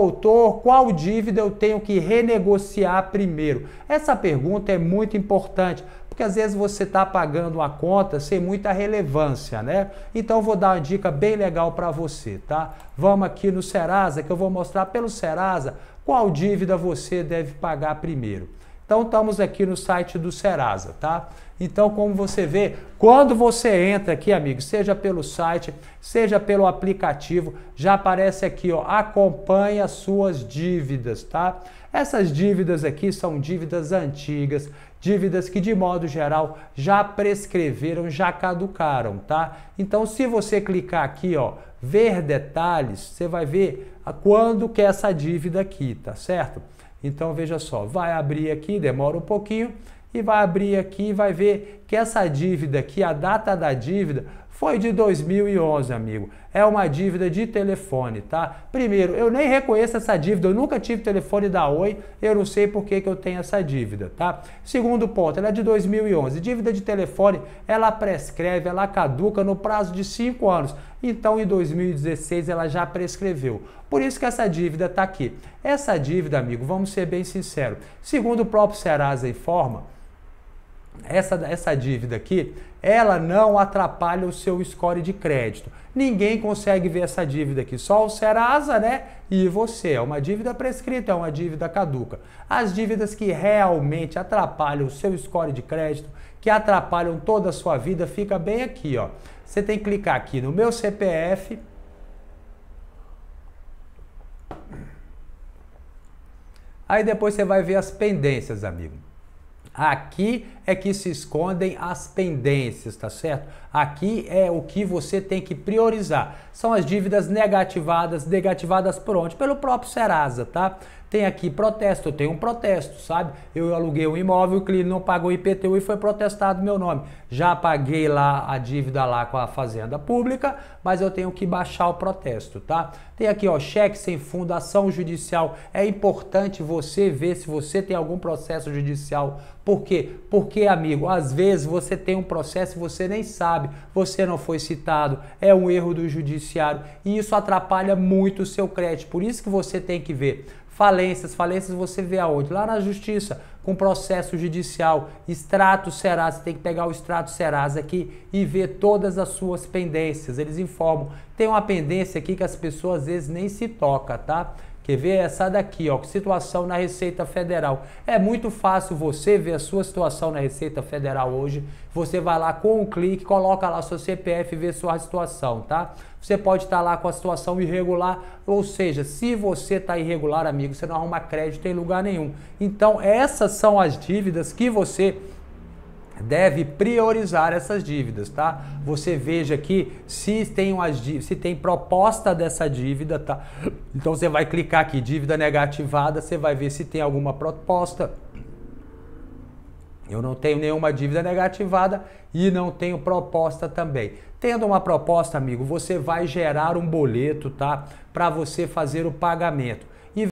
autor, qual dívida eu tenho que renegociar primeiro? Essa pergunta é muito importante, porque às vezes você está pagando uma conta sem muita relevância, né? Então vou dar uma dica bem legal para você, tá? Vamos aqui no Serasa, que eu vou mostrar pelo Serasa qual dívida você deve pagar primeiro. Então estamos aqui no site do Serasa, tá? Então, como você vê, quando você entra aqui, amigo, seja pelo site, seja pelo aplicativo, já aparece aqui, ó, acompanha suas dívidas, tá? Essas dívidas aqui são dívidas antigas, dívidas que de modo geral já prescreveram, já caducaram, tá? Então, se você clicar aqui, ó, ver detalhes, você vai ver quando que é essa dívida aqui, tá certo? Então veja só, vai abrir aqui, demora um pouquinho e vai abrir aqui e vai ver que essa dívida aqui, a data da dívida foi de 2011, amigo. É uma dívida de telefone, tá? Primeiro, eu nem reconheço essa dívida, eu nunca tive telefone da Oi, eu não sei por que, que eu tenho essa dívida, tá? Segundo ponto, ela é de 2011. Dívida de telefone, ela prescreve, ela caduca no prazo de 5 anos. Então, em 2016, ela já prescreveu. Por isso que essa dívida está aqui. Essa dívida, amigo, vamos ser bem sinceros. Segundo o próprio Serasa informa, essa, essa dívida aqui, ela não atrapalha o seu score de crédito. Ninguém consegue ver essa dívida aqui, só o Serasa, né? E você. É uma dívida prescrita, é uma dívida caduca. As dívidas que realmente atrapalham o seu score de crédito, que atrapalham toda a sua vida, fica bem aqui, ó. Você tem que clicar aqui no meu CPF. Aí depois você vai ver as pendências, amigo. Aqui é que se escondem as pendências, tá certo? Aqui é o que você tem que priorizar. São as dívidas negativadas, negativadas por onde? Pelo próprio Serasa, tá? Tem aqui protesto, eu tenho um protesto, sabe? Eu aluguei um imóvel, o cliente não pagou IPTU e foi protestado meu nome. Já paguei lá a dívida lá com a Fazenda Pública, mas eu tenho que baixar o protesto, tá? Tem aqui, ó, cheque sem fundo, ação judicial. É importante você ver se você tem algum processo judicial por quê? Porque, amigo, às vezes você tem um processo e você nem sabe, você não foi citado, é um erro do judiciário e isso atrapalha muito o seu crédito. Por isso que você tem que ver falências. Falências você vê aonde? Lá na justiça, com processo judicial, extrato Serasa, você tem que pegar o extrato Serasa aqui e ver todas as suas pendências. Eles informam. Tem uma pendência aqui que as pessoas às vezes nem se toca, tá? Quer ver é essa daqui, ó, situação na Receita Federal. É muito fácil você ver a sua situação na Receita Federal hoje. Você vai lá com um clique, coloca lá seu CPF e vê sua situação, tá? Você pode estar tá lá com a situação irregular, ou seja, se você está irregular, amigo, você não arruma crédito em lugar nenhum. Então, essas são as dívidas que você deve priorizar essas dívidas, tá? Você veja aqui se tem, umas, se tem proposta dessa dívida, tá? Então você vai clicar aqui, dívida negativada, você vai ver se tem alguma proposta. Eu não tenho nenhuma dívida negativada e não tenho proposta também. Tendo uma proposta, amigo, você vai gerar um boleto, tá? Para você fazer o pagamento.